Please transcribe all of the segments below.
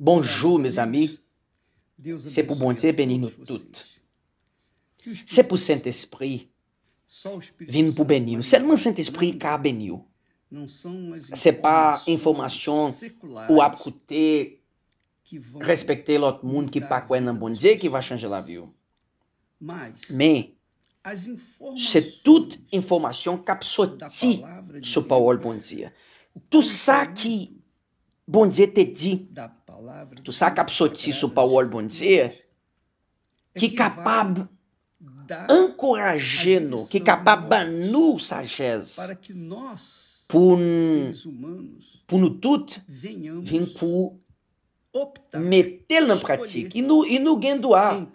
Bonjour, mes amis. C'est pour bon Dieu bénir nous toutes. C'est pour Saint-Esprit vin pour bénir. Seulement Saint-Esprit béni beni Ce C'est pas information ou respecter respecter respecter qui qui ki pas un bon Dieu qui va changer la vie. Mais c'est toute information qui a sur sur parole bon dieu. Tout ça qui bon Dieu te dit, Tu é para o olho bom dizer? que capab ancorageno, que kapab banu sagez pun, punu tut vincu meter na prática e no, e no gendoar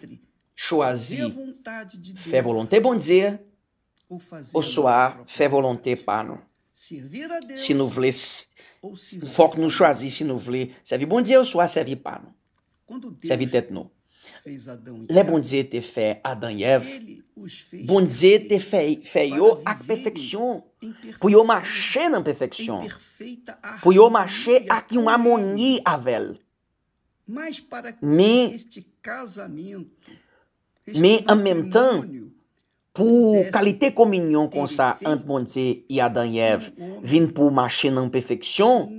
choisir fé volonté bom dizer ou soar fé volonté pano se não nous Fok nou chwazi si nou vle. Sevi bondze ou swa, sevi pan. Sevi tet nou. Le bondze te fe Adanyev, bondze te fe yo ak pefeksyon. Puyo mache nan pefeksyon. Puyo mache ak yon amoni avel. Men, men an menm tan, pour qualité communion comme ça entre mon Dieu et Adam et Ève, vin pour marcher dans perfection,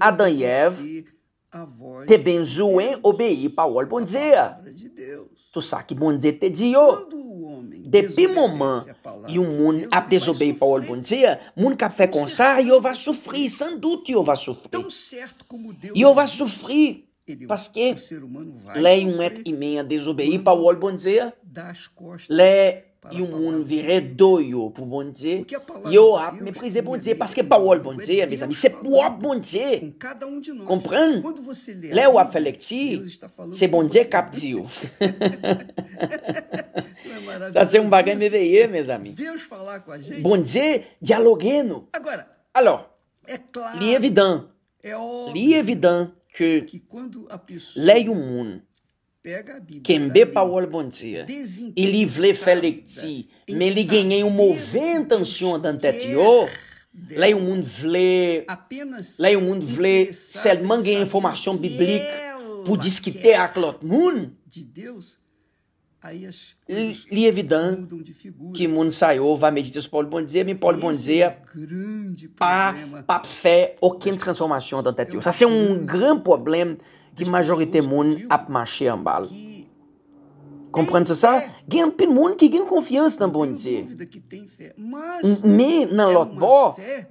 Adam et Ève te benzouen obéir parole bon Dieu. Tout ça que bon Dieu te dit oh. Depi moman yon moun ap desobeye pa wol bon diya, moun kap fe konsa, yo va soufri, san dout yo va soufri. Yo va soufri, paske le yon et imen a pa wol bon diya, le e un, un viredoio pour bon ah, Dieu. Yo a méprisé bon Dieu parce é que parole bon Dieu, mes amis, c'est pour bon Dieu. Comprendre? Là où a fait lecture, c'est bon Dieu captio. Ça c'est un bagage merveilleux, mes amis. Bon Dieu dialoguendo. Alors, é il est évident, é il est évident que, que o mundo quem Quembe Paul e Ili vle Felixi, Me li em um movimento ancião da tet Lei o mundo vle, lei o mundo vle selman gen informasyon biblik pou diskite ak lot moun. Li evident ki moun sayo va medite sou Paulo Bondzea, mi Paul Bondzea pa, pa fé, ou quem transformação tet yo. Isso é um grande problema ki majorite moun ap mache an bal. Komprende sa? Gen pil moun ki gen konfians nan bon di. Me na lot bo,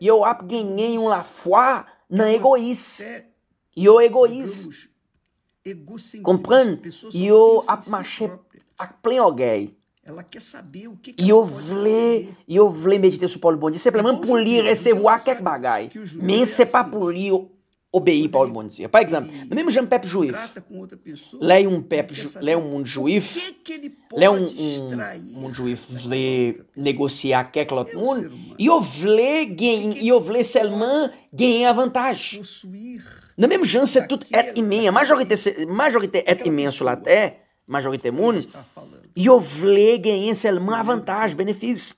yo ap genyen yon la fwa nan egois. Yo egois. Komprende? Yo a mache ak plen ogey. Yo vle, yo vle medite sou Paul Bondi, sepleman pou li resevo ak ek bagay. Men se pa pou li obeir Paulo Bonizia. Por exemplo, no mesmo jeito Pep Juiz, lê um né, Pep, lê um mundo juiz, lê um, é um mundo juiz vlê negociar que aquela outro mundo, e o vlê ganha, e o vlê seulement ganha a vantagem. No mesmo jeito, é se tudo é imenso, majorité, majorité é imenso lá até, majorité mundo, e o vlê ganha seulement a vantagem, benefício.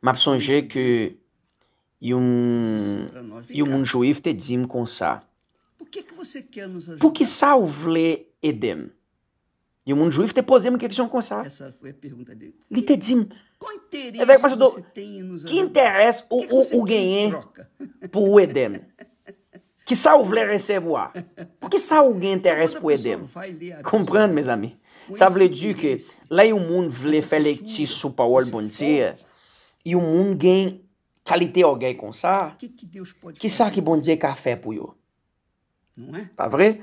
Mas que e um, e um juiftedim com sa. Por que, que você quer nos ajudar? Por que salvle edem? E um juifte posem que que são com sa? Essa foi a pergunta dele. Litedim. Qual é, interesse é, mas, você tem em nos Que interesse o, o, o ganhei por edem? que salvle recevoir? porque então, que ça interessa por edem? Compreende, meus amigos? Ça veut dire que lá é o mundo vle faire lecture sous parole bon Dieu e o mundo ganha Kalite alguém com ça? Que que Deus pode Que fazer? que bom dizer café puyo? Não é? Tá vrai?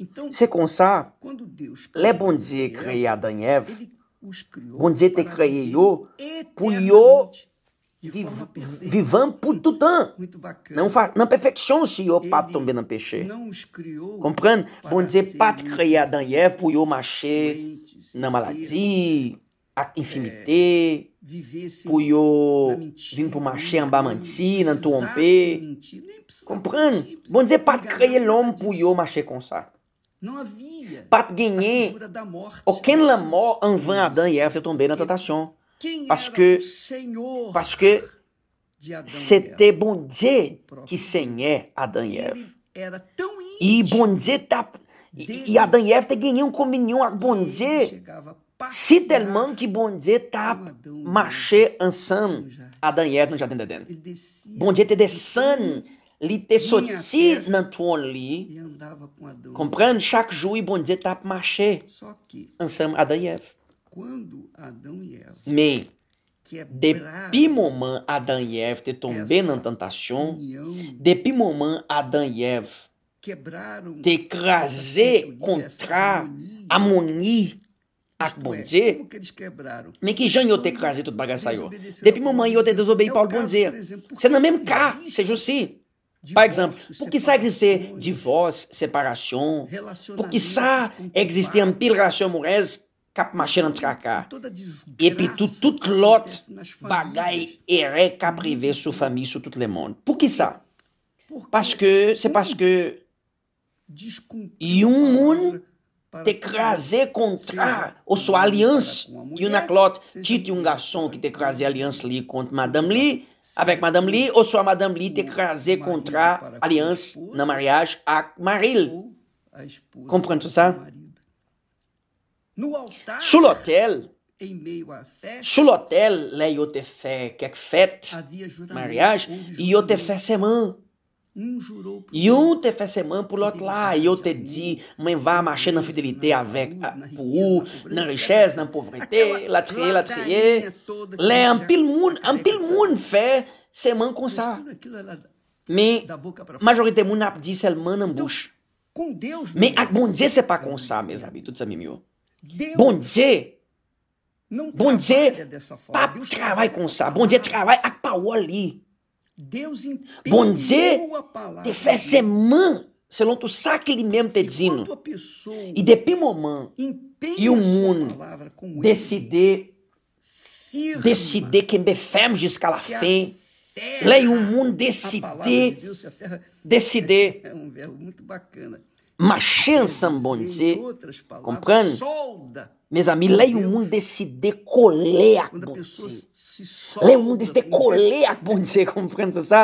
Então, c'est com ça. Quando Deus les bom dizer criar Daniel, Bom dizer ter créé yo, pour yo vivant pour Muito bacana. Não fa, não perfeição se yo pas tomber dans péché. Não os criou. Comprendre? Bom dizer pas criar Daniel pour yo marcher na maladie, à é. infimité. É vivesse Puyo, Vimpo Machem Bamantina, Tuompe. Comprando. bom dizer para que l'homme Puyo Maché Consa. Não havia. Para ganhar. O Ken Lamor, Anvan Adam e Eva tombé na tentation. Parce que. Parce que. C'était bon Dieu qui saignait Adam e Eva. E bom Dieu tá. E Adam e Eva te ganhou um comunhão a bom se tellement que bon Dieu tá t'a marché ensemble à Daniel no Jardim d'Eden. Bon Dieu te descend, li te sorti dans ton lit. Comprendre chaque jour e bon Dieu t'a tá marché ensemble à Daniel. Mais Depi moman Adan Eve te tombe nan tentação, depi moman Adan Yev te crase kontra amoni Akbonze, me que janho te case tudo bagaçaio. Depi mamãe eu te desobei é Paulo Bonze. Você não mesmo cá, seja assim. Por exemplo, porque sabe existir divórcio, separação, porque sabe existir uma pila relação amorosa cap machina tracar. E puis tout, tout lote bagay erre cap rive sous famille, sous tout le monde. Pour qui ça? Parce que, c'est parce que, e um mundo tem que contra a sua aliança. E o Naclote, tite um garçom que tem que aliança ali contra Madame Lee, avec Madame Lee, ou sua Madame Lee tem que contra aliança na mariage a Maril. Compreende ça? Sur l'hôtel, em meio à festa. Sulotel, le fé que é fête, mariage, fé semana. Yon te fe seman pou lot la Yon te di men va mache nan fidelite Avèk pou ou Nan richèz, nan povretè La triye, la triye Le an pil moun fe seman kon sa Men Majorite moun ap di seman nan bouch Men ak bondze se pa kon sa Mes avi, tout sa mimi yo Bondze Bondze Pa ap travay kon sa Bondze travay ak pa woli Deus impediu a palavra. De fé semana selão tu ça que ele mesmo te dizendo. E de pimomã, e o mundo decidir decidir quem be ferme jusqu'à la fin. Lei o mundo decidir decidir. É um verbo muito bacana. Uma chance, bom dizer, compreende? Meus amigos, lei o mundo decidir colher a Le moun deste kole ak bondye kompren se sa.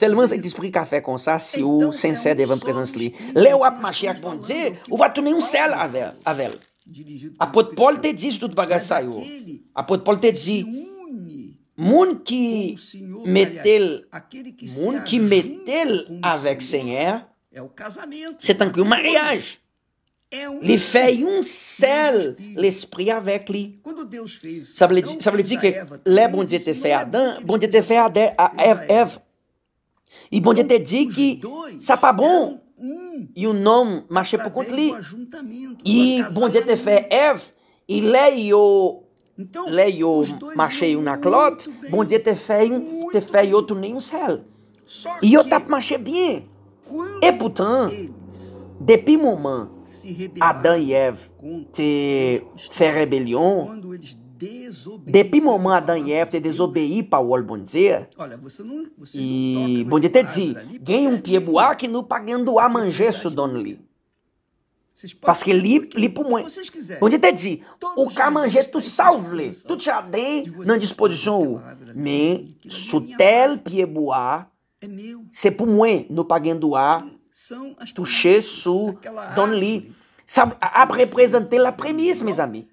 Selman se dispri ka fe kon sa si então, é ou senser devan prezans li. Le wap mache ak bondye, ou va tounen yon sel avel. Apot Paul te di tudo bagay sa A Apot Paul te di, moun ki metel, moun ki metel avek senyer, se tanke o mariage. É li fez um seul l'esprit avec lui. Ça veut, dire, ça veut dire que les bon Dieu te fait Adam, bon Dieu te fait a Ève. E bom dia te diz que ça pas bon. E o nome marchei por conta lhe. E bom dia te fez Ève. E leio leio marchei na clote. Bom dia te fait te fez outro nenhum céu. E eu tap marchei bem. E portanto Depuis moment, Adão e Eve se, se rebelion, depuis moment Adão e Eve te desobéi Paulo bom dia. Olha, você não, e bom dia te diz, quem um é pie que não pagando tá a é mangesso donli. Parce que li, li pour moi. Bom dia te diz, o camanje tu salve, tu te adem na disposição. Mais, sutel pie boar, c'est pour moi, não pagando tá a toucher sous Don Ça a représenté la prémisse, mes amis.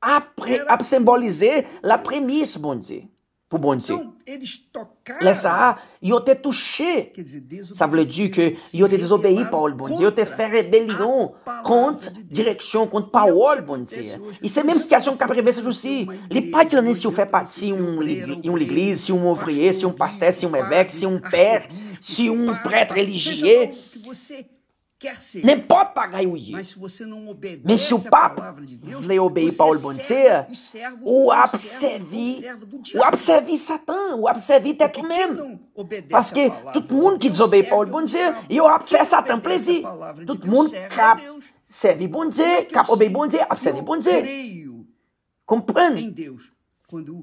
A, a symbolisé la prémisse, bon Pour bon Dieu. Les a ils ont été touchés. Ça veut dire qu'ils ont été désobéis, Paul bon Dieu. Ils ont fait rébellion contre direction, e contre Paul bon Et c'est même situation qu'a prévu ce aussi. Il pas de si on fait partie d'une église, si un ouvrier, si on pasteur, si un évêque, si un père, si un prêtre religieux. você Ne pode pagar o IE. Mas se o Papa lhe obeir Paulo Bonseia, o abservi, o abservi Satã, o abservi até tu mesmo. Parce todo mundo que desobeia Paulo Bonseia, e o abfé Satã plaisir. Todo mundo cap serve Bonseia, cap obei Bonseia, abservi Bonseia. Compreende?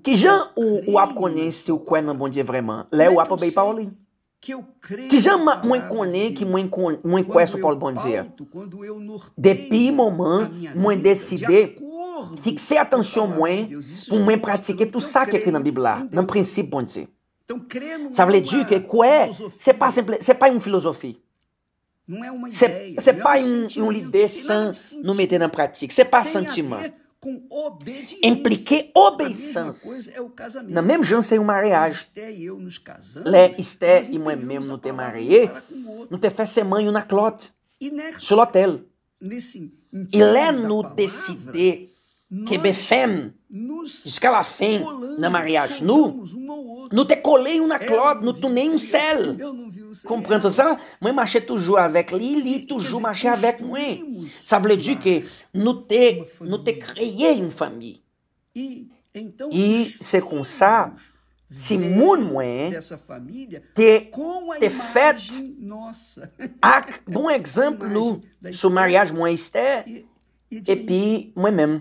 Que já o, o ab conhece o que é bom dia vraiment. Lá o ab Paulinho que eu creio. Que já mãe enconem que um encuesto, Paulo bom dizer. De pi decidir um décidé. Fixer atenção mãe pour é mãe pratiquer Tu então, sabe que é est na Bíblia, no princípio bom dizer. Ça veut dire que quoi, c'est pas simple, c'est pas une philosophie. Não é uma ideia. Você é pai um, um líder sã meter na prática. Você passa sentimento com obediência. obediência. É Na mesma chance, um mariage. Lé, Esté e moi mesmo no ter marié, no ter fé semanho na clote, sur l'hôtel. E lé nous décider que befem, jusqu'à la fin, na mariage, nu. No te colei na é clote, no tu nem um cel. É. Comprendre ça Moi, marcher toujours avec lui, lui toujours marcher avec moi. Ça veut dire que nous t'es nous t'es créé une famille. E então, c'est comme ça se moun mwen te, te fet ak bon ekzamp nou sou maryaj mwen Esther epi mwen men.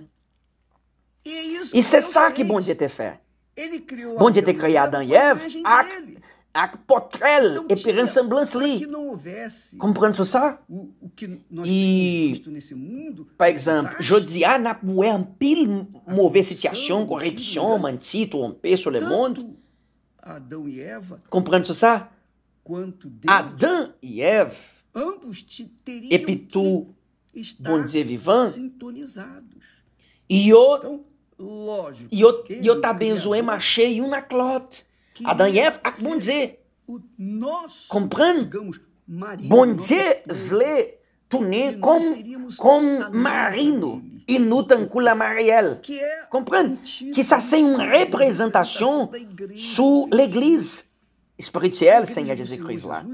E se sa é que bon diye te fe. Bon diye te kreye Adan Yev ak a et puis ressemblance-lhe. comprends ça? O, o que nós e, mundo, par exemple, je dis, n'a pas un pile mauvaise situation, corruption, né? mentir, tromper sur le monde. Adão e Eva. ça? Quanto Deus, Adão e Eva. Ambos te teriam et bon Dieu vivant. Sintonizados. E eu, então, lógico, eu, também eu tá benzoem, achei na clote. Adam e Ève, vão dizer, compreende? Bom dizer-lhe tourner com com marino e nutancula tancula compreende? Comprendre que ça é c'est representação sua igreja, espiritual sem a dizer coisa lá.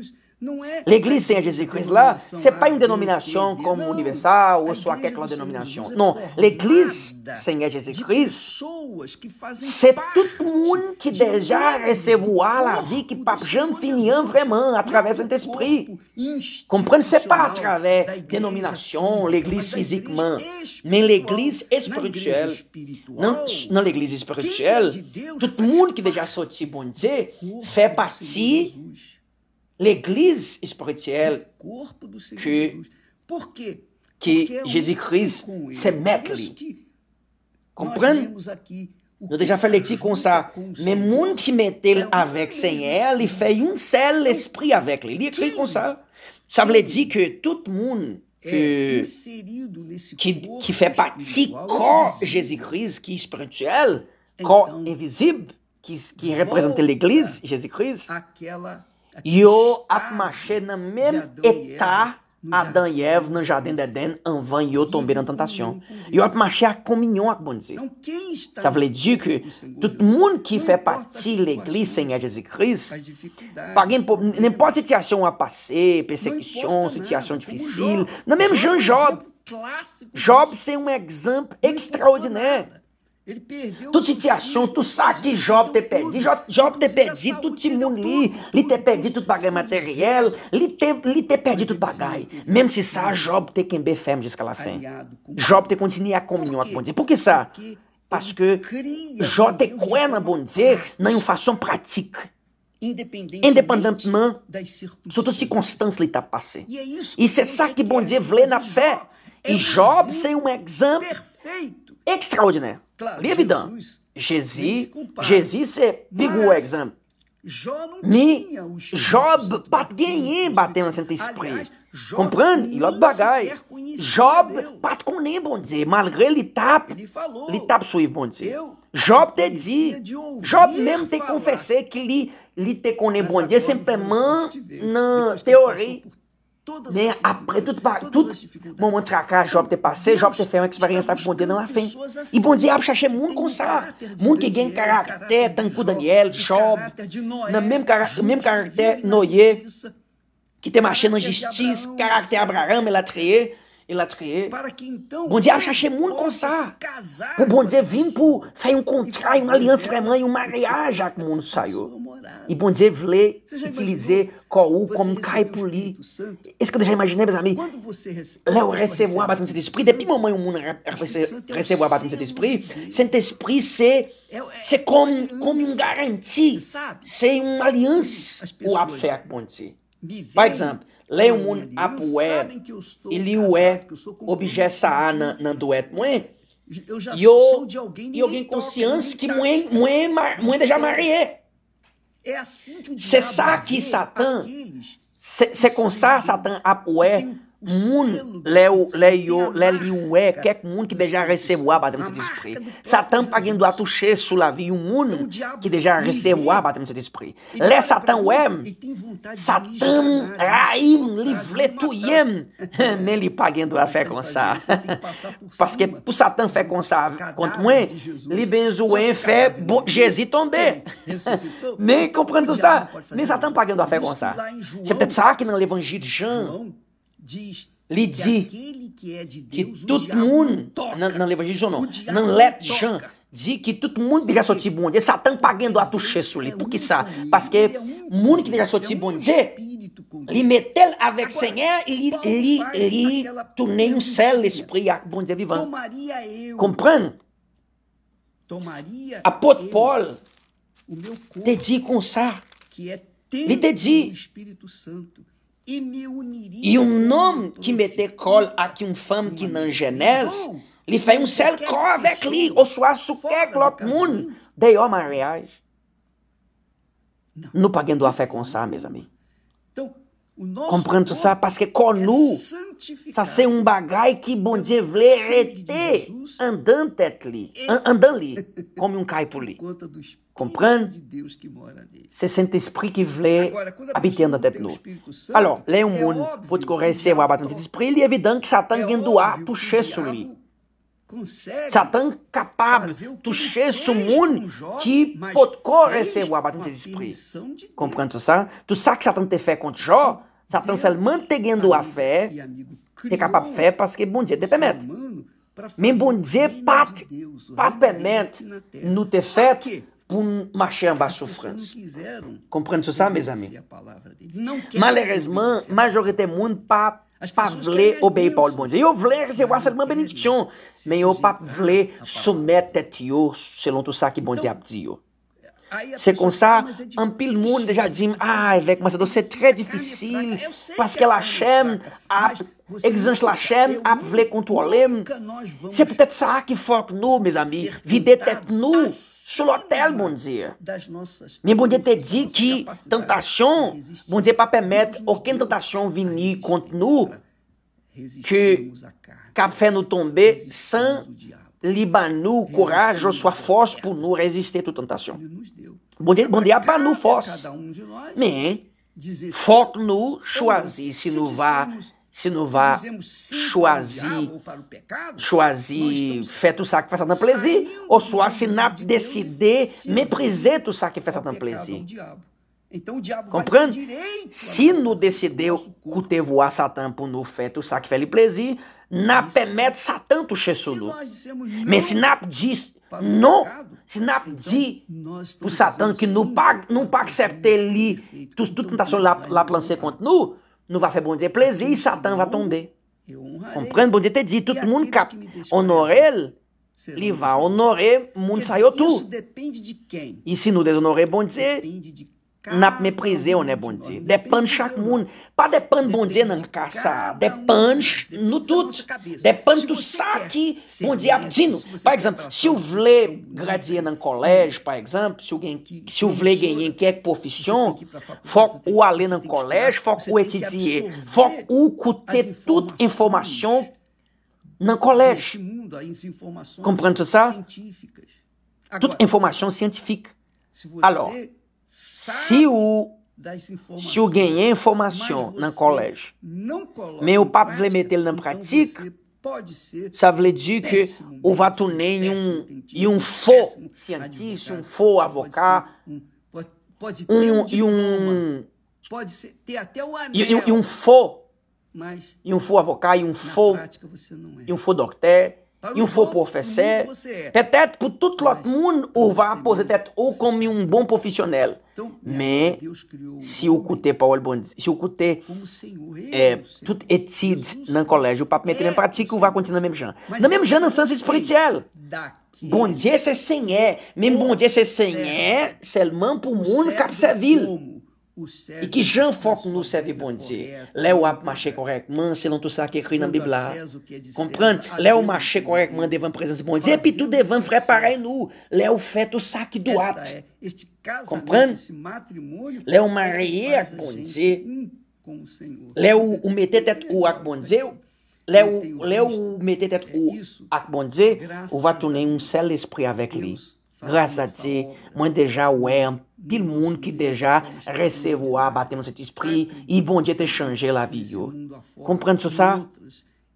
É L'Église saint Jésus-Christ là, c'est pas une dénomination comme universal ou qualquer aquela denominação. Não, l'Église saint Jésus-Christ, c'est tout le monde qui déjà recevoir la vie qui Pape Jean Finian vraiment à travers cet esprit. Comprendre, c'est pas à travers dénomination, l'Église physiquement, mais l'Église spirituelle. Non, l'Église spirituelle, tout le monde qui déjà sorti bon Dieu fait partie l'église spirituelle que, que um Jésus-Christ s'est maître. Comprenez. Nous déjà fait l'étude comme ça. Mais le monde qui mettait avec Seigneur, il fait un seul esprit avec lui. Il écrit comme ça. Ça veut dire que tout le monde qui, fait partie corps Jésus-Christ, qui est spirituel, corps invisible, qui, qui représente l'Église, Jésus-Christ, Yo apmaché ah, na même état Adão e Eva no jardim de Eden, Anvan e eu tomberam tentação. E eu marchei a comunhão, a dizer. Ça veut dire que todo mundo que faz parte da igreja sem Jesus Cristo, n'importe situação a passar, perseguição, situação difícil, não é mesmo Jean é Job. Job é um exemplo extraordinário. Ele perdeu tu te achou, tu que Job ter perdido, Job ter perdido, tu te muni, lhe ter perdido tu pagar material, lhe ter, lhe perdido tu pagar. Mesmo se sabe, Job ter quem diz que ela fin. Job ter continué a comunhão à bonde. Por que sabe? Porque Job te coé na bonde, não é em façon pratique. Independentemente das circunstâncias, circonstance lhe tá passando. E c'est é sabe que bon vê na fé. E é Job sem um exemplo extraordinário. Claro, Lívidan, Jesus Gesi se o exame. Ni Job patguenien bateu sem esprit. Comprando? E logo bagai. Job pat conem, bom dizer. Malgré litap, litap suiv, bom dizer. Job é te dizer. Job mesmo que confessar que ele li te conem, bom dizer, simplesmente na teoria. Todas né? as tudo, para tudo, Mão de cacá, Job ter passeio, Job ter fé, que vai estar respondendo lá fem. E bom dia, achei é muito consagrar. Muito que ganha caracter, Tancu Daniel, Job. Na mesmo caracter, Noé, que tem machê na justiça, caráter Abraão, Elatrier e lá eh, Para que então. Bom dia, Xaxemuna Consá. O bom dia, vim por. Faz um contrato, uma aliança com a mãe, uma mariagem, já que o mundo saiu. E bom dia, vlê, utilizer Coú como caipuli. Esse que eu já imaginei, meus amigos. Léo recebeu a batalha do Esprit. Depois, mamãe, o mundo recebeu é é é a batalha do Esprit. Santo Esprit, ser. Ser como, como um garantia. Ser uma aliança. O abfé, bom dia. Por exemplo. Leumon apué, iliué, objessa a nanduet, moé. Eu já eu, sou de alguém, e alguém consciência que moé, moé, moé já marié. É assim que o você sabe que Satã, você consar Satã apué, un leu leio leliué que un que o recevoir battement cet esprit satan pagando a touche toucher sous la vie un que déjà recevoir battement cet esprit les satan ouem satan raim livre touiem mais il pas gain doit a comme ça parce que pour satan faire comme ça contre moi li benzouen fait Jésus tomber nem comprendre ça nem satan pagando a fé faire comme ça c'est peut-être ça que dans l'évangile Jean diz lhe diz que é todo mundo, não evangelho não, não let Jean, diz que todo mundo dirá só bom, e Satan pagando a tu por é porque sa, porque é mundo que dirá só bom, lhe meter avec Senhor e lhe lhe tornei um céu espírito bom dia vivant. Comprando? A Apôstolo Paulo te diz com sa, lhe te diz e um nome que mete col aqui um fam que não genese, lhe fez um sel cor avec ou sua suque glot mun, de homem reais. Não paguendo a fé com sa, meus amigos comprando ça porque que conu, ça c'est um bagay que bom dia voulait arrêter andante ali, andando li, comme caipuli. Comprend? se sente espírito que voulait habitando dans de nous. Alors, là, um é mundo pode conhecer o abatimento de Espírito é evidente que Satan guindoa toucher sur lui. Satan capaz, de toucher ce mundo que pode correr o abatimento de Espírito. Comprend isso? Tu sabes que Satan tem fé contra Jó? Saptansal mantegendo a fé, recapap fé, porque bom dia, depemet. Men bom dia, pat, pat pemet, no te tefet, pour marcher en bas souffrance. Comprenez ça, mes amis? Malheureusement, majorité monde pas pas vle obéir Paul bon dia. Yo vle recevoir seulement bénédiction, mais yo pas vle soumettre tête yo selon tout ça que bon Dieu a dit C'est comme ça, mundo já diz, déjà dit Ah, a ser très difícil, parce que la chaîne a Exange Lachem, a vle contrôler. C'est peut-être ça qui foque nous, mes amis. Vider tête nous sur l'hôtel, bon Dieu. Mais bon Dieu te dit que tentação, bon Dieu pas permettre aucune tentation venir contre nous que café fait tombe tomber sans libanu, coragem, sua força por não resistir à tentação. Assim, bom dia para não força. Men, foco no choisir, se não vá se não vá choisir, choisir feito o sacrifício do plaisir, ou só se não decidir presente o sacrifício do plaisir. Então o diabo direito, Se não decidiu que teve o por não feito o sacrifício do plaisir, Napemet Satanto Chesulu. Messinap diz, não, sinap então di, o Satan que não paga, não paga certo ele, tu, tu tentação tá lá, lá plancer continua, não vai fazer bom dia plaisir, e então, Satan vai tomber. Compreende? Bom dia te diz, todo mundo cap, honorel, ele vai honorer, mundo saiu tu. Isso depende de quem? E se não deshonorer, bom dizer, nap meprize ou ne bondye. Depan chak moun. Pa depan bondye nan kasa. Depan nou tout. Depan tout sa ki bondye ap di nou. Par exemple, si ou vle gradye nan kolej, par exemple, si ou, gen, si ou vle genyen kek profisyon, fok ou ale nan kolej, fok ou etidye, fok ou koute tout informasyon nan kolej. Komprende tout sa? científica informasyon siyantifik. Alors, se o se o ganhar informação no colégio, meu papo vai meter ele na então prática, sabe veut dire que o vato nem um e um faux cientista, um faux avocado, pode ter um, e um pode ser, ter até o E, um faux e um faux avocado e um faux e um faux é. doutor Tá e faut professeur, peut-être pour todo l'autre mundo é. ou vá, poser tête ou como um bom profissional, então, mas se o CUTE Paulo Bondes, se o CUTE é, tudo étude no colégio, o papo é, meter em prática, o vá continuar mesmo já. É na mesmo já, na sens espiritual. Bom dia, sem é, Mesmo bom dia, c'est Seigneur, seulement pour mundo cap sa ville e que Jean foco nous servait bon Dieu. Là où a marché correctement, selon tout ça qui est écrit dans la Bible là. Comprendre, là où marché correctement devant la présence de bon Dieu, et puis tout devant frère pareil nous, là où fait tout ça qui doit. Comprendre? Là où marié avec bon Dieu. Là où mettez tête ou avec bon Dieu. Là où mettez ou avec bon Dieu, on va tourner un sel esprit avec lui. Grâce ti, Dieu, deja déjà ouais, Tout le monde qui déjà recevoir baptême cet esprit et bom Dieu te changer a vida compreende ce ça?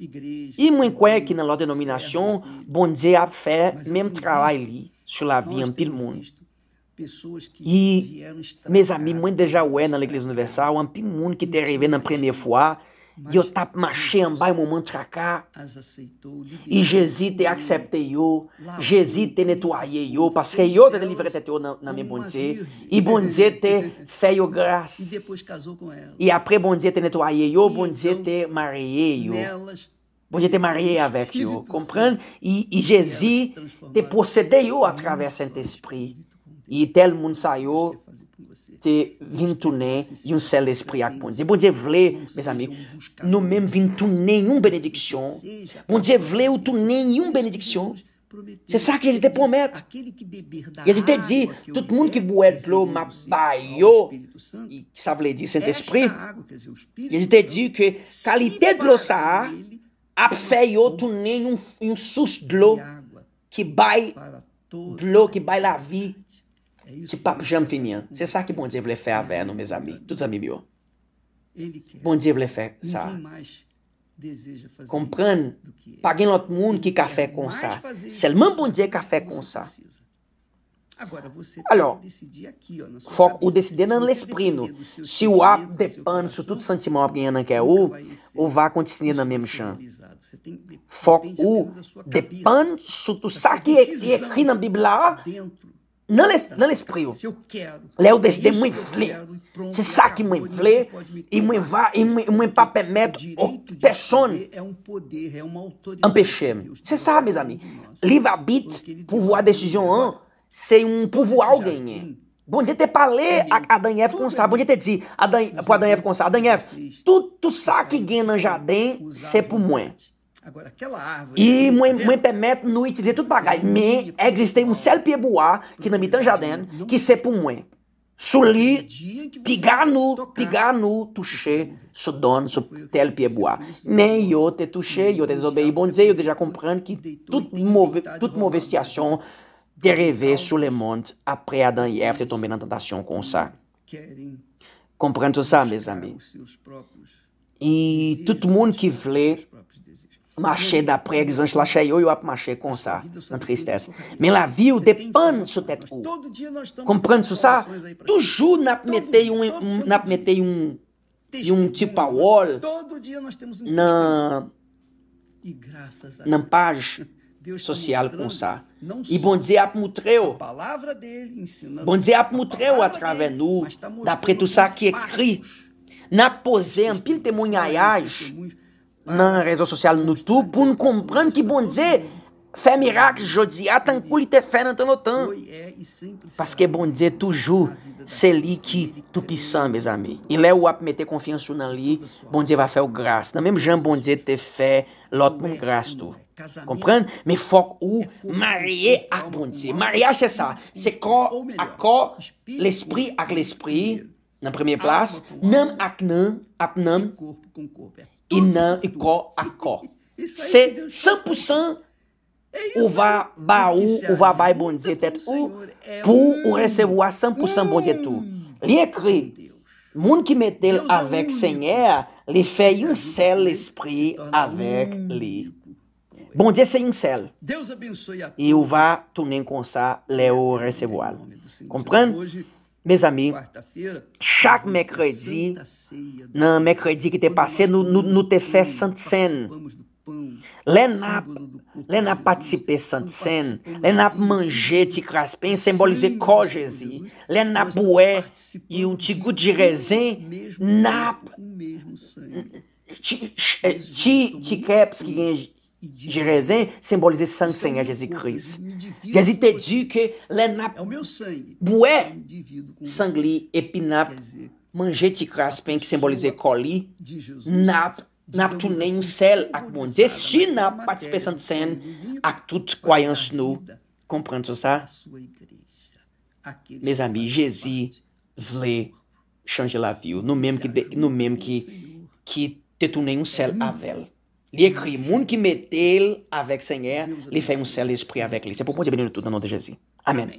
E moi que que na loi denomination, bon Dieu a fait même travail li sur la vie en pile monde. E, meus amigos, muito já ué na igreja universal, um monde que te revê na primeira fois. E eu estava en bai moment traka. E Jésus e te accepté yo, Jésus te nettoyé yo, parce que yo te délivré tête yo na minha bonté. E bon Dieu te fait yo grâce. E après bon Dieu te nettoyé yo, e bon Dieu te marié yo. Bon Dieu te marié avec yo, comprendre? E, e Jésus te possédé yo à um travers Saint-Esprit. E tel moun sa yo, te vin tounen yon sel esprit ak bon Dieu. Bon Dieu vle, mes amis, nou men vin yon benediksyon. Bon Dieu vle ou tounen yon benediksyon. C'est ça que ele te promete. Ele te dit, todo mundo que boer l'eau ma baio, e ça veut dire Saint-Esprit, ele te dit que qualité de l'eau ça a fait outro nenhum um sus de l'eau que vai de que vai la vie é que papo j'aime finir. C'est sabe que bon dia voulait faire avec nous, mes amis, tous amis mieux. Bon dia voulait faire ça. Comprendre, pas gen l'autre monde qui a fait comme ça. Seulement bon dia qui café com comme ça. Alors, fok decidir deside nan l'esprit no Si Se o ar sou tout sentiman ap genyen que é ou, ou va kontisine na mesma chan. Fok ou depan sou tout sa ki ekri nan Biblia não les, não les prio. Leu desde mãe flê. Se saque mãe flê e mãe vá e mãe papé medo ou persone. É um poder, é uma autoridade. Empechem. Você sabe, meus amigos, livre bit por voar pouvoir décision, c'est um por voar alguém. Bom dia ter ler a Adanhev F. Sá. Bom dia ter dizer pro F. com Sá. F. tu, sabe tu saque guinan jadem, c'est pour moi. Agora, aquela árvore. E tá mãe, mãe permite nous tudo toute bagaille. Mais existe um seul pied que não na mitan jardim que se pumue suli Souli, pigar no, pigar no, toucher, se donne, se tel pied bois. Né? eu te touché, eu te désobéi, Bom Dieu, eu já comprendre que toda mauvaise, toute mauvaise situation dérivée sur le monde après Adam e Ève na tentação com o comme ça. Comprendre ça, meus amigos. E todo mundo que vê marché d'après, exemple, la ou eu marché comme ça, en tristesse. Mais la vie, ou dépend sur tête ou. Comprendre sur ça, toujours n'a mettez un, n'a mettez un, un tipo a wall, na, na page social com sa. E bom dizer a Mutreu. Bom dizer tá a Mutreu através nu, d'après tu sa que écrit. Na posem, pil pile nan rezo sosyal nou tou pou nou kompran ki bondze fè mirak jodi a tankou li te fè nan tan otan eh, paske bondze toujou se li ki tou pisan bezami ilè ou ap mette konfiansou nan li bondze va fè ou gras nan menm jen bondze te fè lot moun gras tou kompran? me fok ou marye ak bondze marye a chè sa se ko ak ko l espri ak l espri nan premye plas nan ak nan ap nan I nan, i ko, a ko. Se 100% ou va ba ou, ou mm. bon va bay bondye tet ou, pou ou resevo a 100% bondye tou. Li ekri, moun ki metel avek senyer, li fe yon sel espri avek li. Bondye se yon sel. E ou va tonen konsa le ou resevo al. Komprendi? Mes amis, chaque mercredi, nan mercredi ki te pase, nou, nou, nou te fe Saint-Saëns. Lè nap, lè nap patisipe Saint-Saëns, lè nap manje ti kraspen, eh, sembolize ko Jezi, lè nap bouè, yon ti gout di rezen, nap, ti, ti kreps ki gen je rezen, symbolize sang sen a Jezi kriz. Jezi te di ke le nap boue sang li epi nap manje ti kraspen ki symbolize kol li nap tounen yon sel ak moun. Desi nap patispe san sen ak tout kwayans nou. Komprend sou sa? Mes ami, Jezi vle chanje la viw nou menm ki te tounen yon sel eh, avel. Li ekri moun ki metel avèk sènyè, li fèy moun sèl espri avèk li. Se pou moun di benil tout nanon de Jezi. Amen.